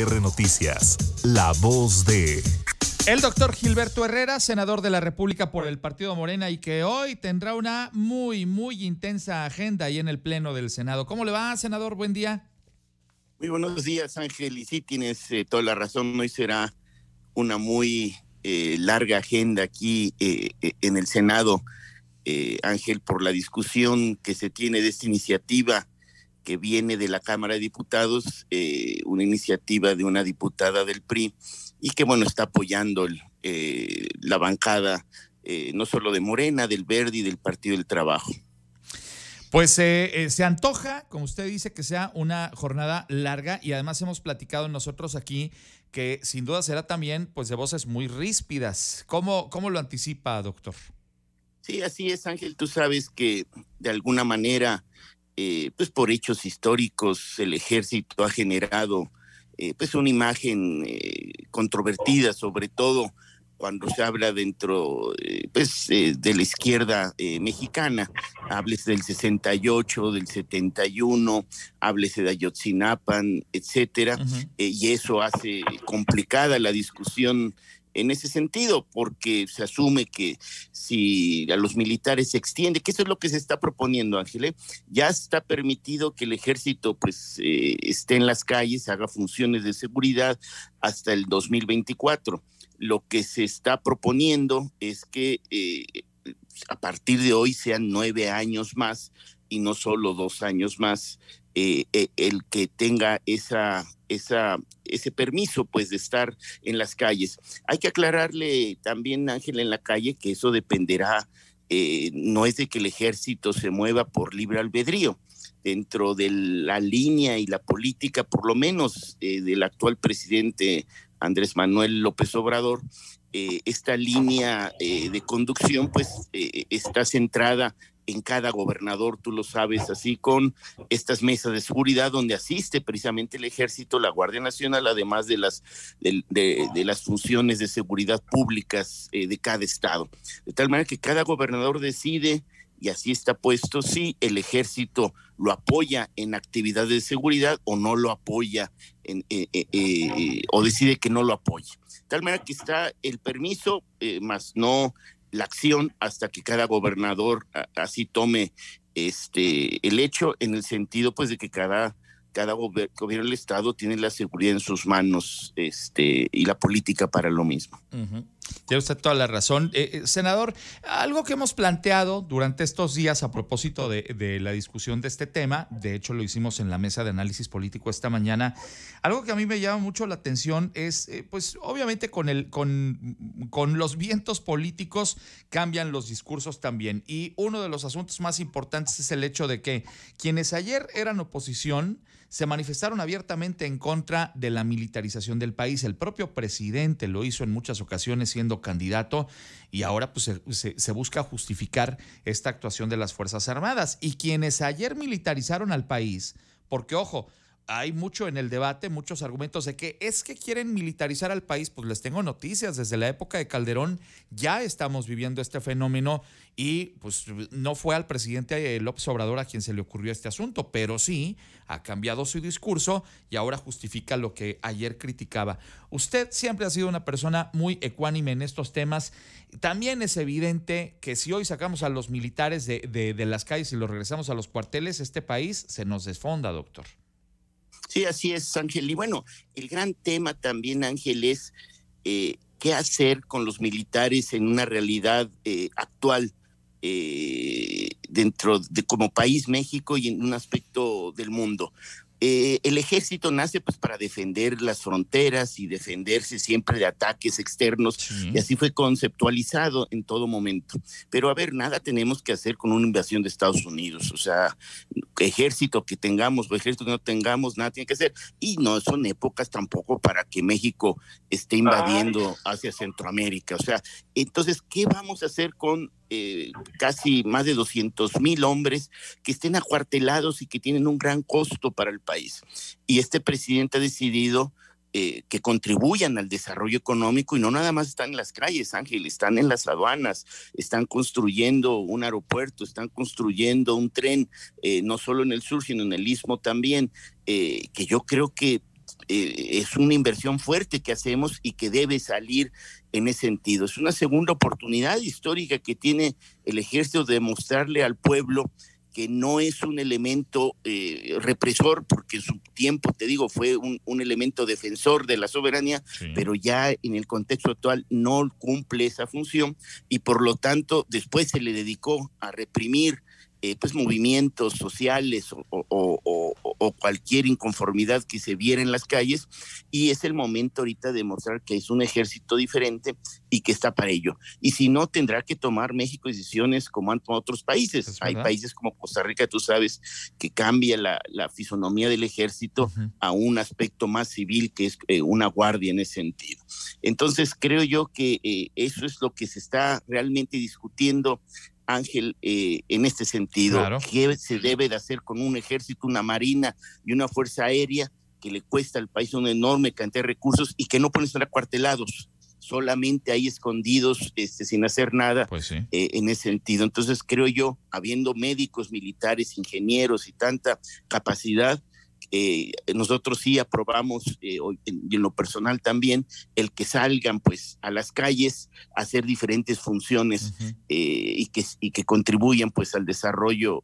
Noticias, la voz de... El doctor Gilberto Herrera, senador de la República por el Partido Morena y que hoy tendrá una muy, muy intensa agenda ahí en el Pleno del Senado. ¿Cómo le va, senador? Buen día. Muy buenos días, Ángel. Y sí, tienes eh, toda la razón. Hoy será una muy eh, larga agenda aquí eh, en el Senado, Ángel, por la discusión que se tiene de esta iniciativa que viene de la Cámara de Diputados, eh, una iniciativa de una diputada del PRI y que bueno, está apoyando eh, la bancada eh, no solo de Morena, del Verde y del Partido del Trabajo. Pues se antoja, como usted dice, que sea una jornada larga y además hemos platicado nosotros aquí que sin duda será también pues de voces muy ríspidas. ¿Cómo, cómo lo anticipa, doctor? Sí, así es, Ángel. Tú sabes que de alguna manera eh, pues por hechos históricos el ejército ha generado eh, pues una imagen eh, controvertida, sobre todo cuando se habla dentro pues, de la izquierda mexicana. Hables del 68, del 71, hables de Ayotzinapan, etcétera, y eso hace complicada la discusión en ese sentido, porque se asume que si a los militares se extiende, que eso es lo que se está proponiendo, Ángel, ya está permitido que el ejército pues eh, esté en las calles, haga funciones de seguridad hasta el 2024. Lo que se está proponiendo es que eh, a partir de hoy sean nueve años más y no solo dos años más eh, el que tenga esa esa, ese permiso pues de estar en las calles. Hay que aclararle también, Ángel, en la calle que eso dependerá, eh, no es de que el ejército se mueva por libre albedrío. Dentro de la línea y la política, por lo menos eh, del actual presidente Andrés Manuel López Obrador, eh, esta línea de conducción pues está centrada en cada gobernador, tú lo sabes, así con estas mesas de seguridad donde asiste precisamente el ejército, la Guardia Nacional, además de las, de, las funciones de seguridad públicas eh, de cada estado. De tal manera que cada gobernador decide, y así está puesto, si el ejército lo apoya en actividades de seguridad o no lo apoya eh, eh, o decide que no lo apoye De tal manera que está el permiso, más no la acción hasta que cada gobernador así tome este el hecho en el sentido pues de que cada cada gobierno del estado tiene la seguridad en sus manos este y la política para lo mismo. Tiene usted toda la razón. Eh, eh, senador, algo que hemos planteado durante estos días a propósito de, la discusión de este tema, de hecho lo hicimos en la mesa de análisis político esta mañana, algo que a mí me llama mucho la atención es, eh, pues obviamente con, el, con los vientos políticos cambian los discursos también. Y uno de los asuntos más importantes es el hecho de que quienes ayer eran oposición, se manifestaron abiertamente en contra de la militarización del país. El propio presidente lo hizo en muchas ocasiones siendo candidato y ahora pues, se, se busca justificar esta actuación de las Fuerzas Armadas. Y quienes ayer militarizaron al país, porque ojo, hay mucho en el debate, muchos argumentos de que es que quieren militarizar al país. Pues les tengo noticias, desde la época de Calderón ya estamos viviendo este fenómeno y pues no fue al presidente eh, López Obrador a quien se le ocurrió este asunto, pero sí ha cambiado su discurso y ahora justifica lo que ayer criticaba. Usted siempre ha sido una persona muy ecuánime en estos temas. También es evidente que si hoy sacamos a los militares de, de las calles y los regresamos a los cuarteles, este país se nos desfonda, doctor. Sí, así es, Ángel. Y bueno, el gran tema también, Ángel, es eh, qué hacer con los militares en una realidad eh, actual eh, dentro de como país México y en un aspecto del mundo. Eh, el ejército nace pues para defender las fronteras y defenderse siempre de ataques externos y así fue conceptualizado en todo momento. Pero a ver, nada tenemos que hacer con una invasión de Estados Unidos, o sea, ejército que tengamos o ejército que no tengamos, nada tiene que hacer. Y no son épocas tampoco para que México esté invadiendo hacia Centroamérica, o sea, entonces, ¿qué vamos a hacer con eh, casi más de 200 mil hombres que estén acuartelados y que tienen un gran costo para el país. Y este presidente ha decidido eh, que contribuyan al desarrollo económico y no nada más están en las calles, Ángel, están en las aduanas, están construyendo un aeropuerto, están construyendo un tren, eh, no solo en el sur, sino en el istmo también, que yo creo que eh, es una inversión fuerte que hacemos y que debe salir en ese sentido. Es una segunda oportunidad histórica que tiene el ejército de mostrarle al pueblo que no es un elemento eh, represor, porque en su tiempo, te digo, fue un, elemento defensor de la soberanía, pero ya en el contexto actual no cumple esa función y por lo tanto después se le dedicó a reprimir eh, pues movimientos sociales o, cualquier inconformidad que se viera en las calles y es el momento ahorita de mostrar que es un ejército diferente y que está para ello. Y si no, tendrá que tomar México decisiones como han tomado otros países. Hay países como Costa Rica, tú sabes, que cambia la, fisonomía del ejército a un aspecto más civil que es eh, una guardia en ese sentido. Entonces, creo yo que eh, eso es lo que se está realmente discutiendo Ángel, eh, en este sentido, ¿qué se debe de hacer con un ejército, una marina y una fuerza aérea que le cuesta al país un enorme cantidad de recursos y que no pueden estar acuartelados? solamente ahí escondidos, este, sin hacer nada pues eh, en ese sentido. Entonces creo yo, habiendo médicos, militares, ingenieros y tanta capacidad, eh, nosotros sí aprobamos, eh, en, lo personal también, el que salgan pues a las calles a hacer diferentes funciones eh, y, que, y que contribuyan pues al desarrollo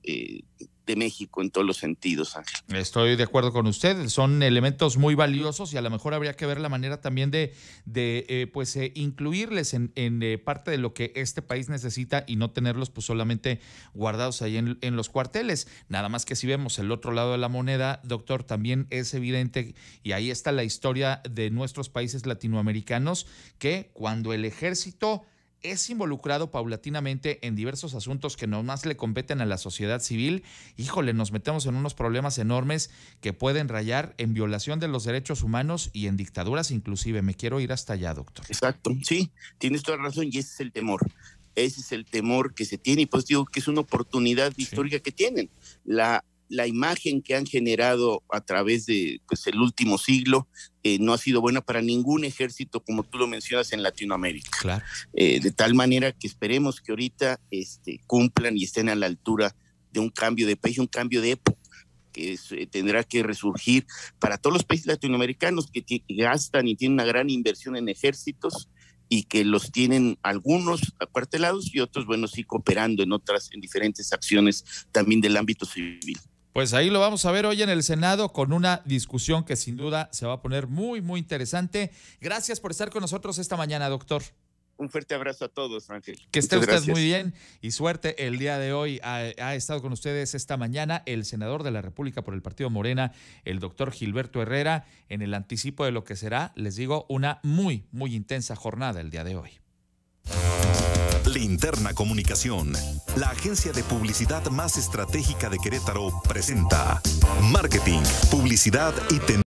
de México en todos los sentidos, Ángel. Estoy de acuerdo con usted, son elementos muy valiosos y a lo mejor habría que ver la manera también de, de eh, pues eh, incluirles en, en eh, parte de lo que este país necesita y no tenerlos pues solamente guardados ahí en, en, los cuarteles. Nada más que si vemos el otro lado de la moneda, doctor, también es evidente y ahí está la historia de nuestros países latinoamericanos que cuando el ejército es involucrado paulatinamente en diversos asuntos que nomás le competen a la sociedad civil, híjole, nos metemos en unos problemas enormes que pueden rayar en violación de los derechos humanos y en dictaduras inclusive. Me quiero ir hasta allá, doctor. Exacto, sí, tienes toda razón y ese es el temor. Ese es el temor que se tiene y pues digo que es una oportunidad histórica que tienen. La la imagen que han generado a través de pues, el último siglo eh, no ha sido buena para ningún ejército, como tú lo mencionas, en Latinoamérica. Eh, de tal manera que esperemos que ahorita este, cumplan y estén a la altura de un cambio de país, un cambio de época que eh, tendrá que resurgir para todos los países latinoamericanos que, gastan y tienen una gran inversión en ejércitos y que los tienen algunos apartelados y otros, bueno, sí cooperando en otras, en diferentes acciones también del ámbito civil. Pues ahí lo vamos a ver hoy en el Senado con una discusión que sin duda se va a poner muy, muy interesante. Gracias por estar con nosotros esta mañana, doctor. Un fuerte abrazo a todos, Ángel. Que esté usted muy bien y suerte el día de hoy. Ha, ha, estado con ustedes esta mañana el senador de la República por el Partido Morena, el doctor Gilberto Herrera, en el anticipo de lo que será, les digo, una muy, muy intensa jornada el día de hoy interna Comunicación, la agencia de publicidad más estratégica de Querétaro, presenta Marketing, Publicidad y Tendencia.